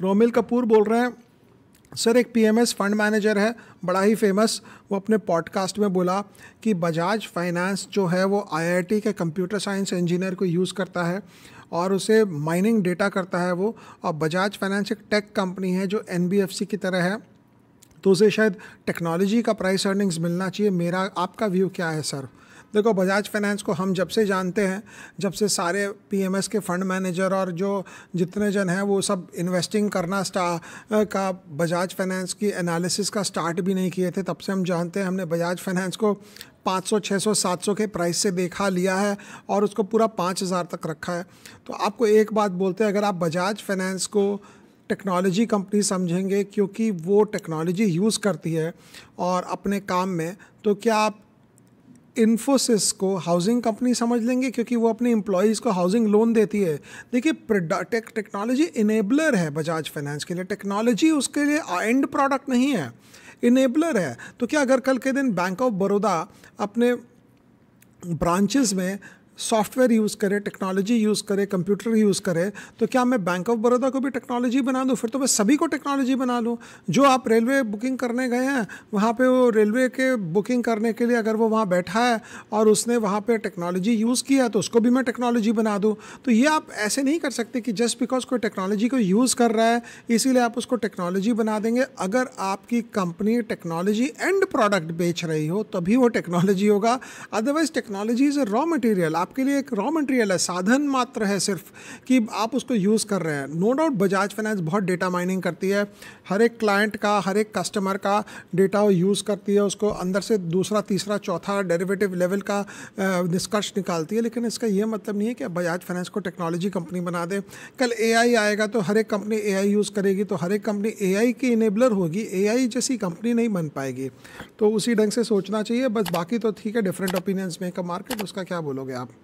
रोमिल कपूर बोल रहे हैं सर एक पीएमएस फंड मैनेजर है बड़ा ही फेमस वो अपने पॉडकास्ट में बोला कि बजाज फाइनेंस जो है वो आईआईटी के कंप्यूटर साइंस इंजीनियर को यूज़ करता है और उसे माइनिंग डेटा करता है वो और बजाज फाइनेंस एक टेक कंपनी है जो एन की तरह है तो उसे शायद टेक्नोलॉजी का प्राइस अर्निंग्स मिलना चाहिए मेरा आपका व्यू क्या है सर देखो बजाज फाइनेंस को हम जब से जानते हैं जब से सारे पीएमएस के फंड मैनेजर और जो जितने जन हैं वो सब इन्वेस्टिंग करना स्टा का बजाज फाइनेंस की एनालिसिस का स्टार्ट भी नहीं किए थे तब से हम जानते हैं हमने बजाज फाइनेंस को 500, 600, 700 के प्राइस से देखा लिया है और उसको पूरा 5000 तक रखा है तो आपको एक बात बोलते हैं अगर आप बजाज फाइनेंस को टेक्नोलॉजी कंपनी समझेंगे क्योंकि वो टेक्नोलॉजी यूज़ करती है और अपने काम में तो क्या आप इन्फोसिस को हाउसिंग कंपनी समझ लेंगे क्योंकि वो अपने एम्प्लॉयज़ को हाउसिंग लोन देती है देखिए प्रोडक्ट टेक्नोलॉजी इनेबलर है बजाज फाइनेंस के लिए टेक्नोलॉजी उसके लिए एंड प्रोडक्ट नहीं है इनेबलर है तो क्या अगर कल के दिन बैंक ऑफ बड़ौदा अपने ब्रांचेस में सॉफ्टवेयर यूज़ करे टेक्नोलॉजी यूज़ करे कंप्यूटर यूज़ करे तो क्या मैं बैंक ऑफ बड़ौदा को भी टेक्नोलॉजी बना दूँ फिर तो मैं सभी को टेक्नोलॉजी बना लूँ जो आप रेलवे बुकिंग करने गए हैं वहाँ पे वो रेलवे के बुकिंग करने के लिए अगर वो वहाँ बैठा है और उसने वहाँ पर टेक्नोलॉजी यूज़ किया है तो उसको भी मैं टेक्नोलॉजी बना दूँ तो ये आप ऐसे नहीं कर सकते कि जस्ट बिकॉज कोई टेक्नोलॉजी को यूज़ कर रहा है इसीलिए आप उसको टेक्नोलॉजी बना देंगे अगर आपकी कंपनी टेक्नोलॉजी एंड प्रोडक्ट बेच रही हो तभी वो टेक्नोलॉजी होगा otherwise technology is a raw material आप आपके लिए एक रॉ मटेरियल है साधन मात्र है सिर्फ कि आप उसको यूज़ कर रहे हैं नो डाउट बजाज फाइनेंस बहुत डेटा माइनिंग करती है हर एक क्लाइंट का हर एक कस्टमर का डेटा वो यूज़ करती है उसको अंदर से दूसरा तीसरा चौथा डेरिवेटिव लेवल का निष्कर्ष निकालती है लेकिन इसका यह मतलब नहीं है कि बजाज फाइनेंस को टेक्नोलॉजी कंपनी बना दें कल ए आएगा तो हर एक कंपनी ए यूज़ करेगी तो हर एक कंपनी ए की इनेबलर होगी ए जैसी कंपनी नहीं बन पाएगी तो उसी ढंग से सोचना चाहिए बस बाकी तो ठीक है डिफरेंट ओपिनियंस में का मार्केट उसका क्या बोलोगे आप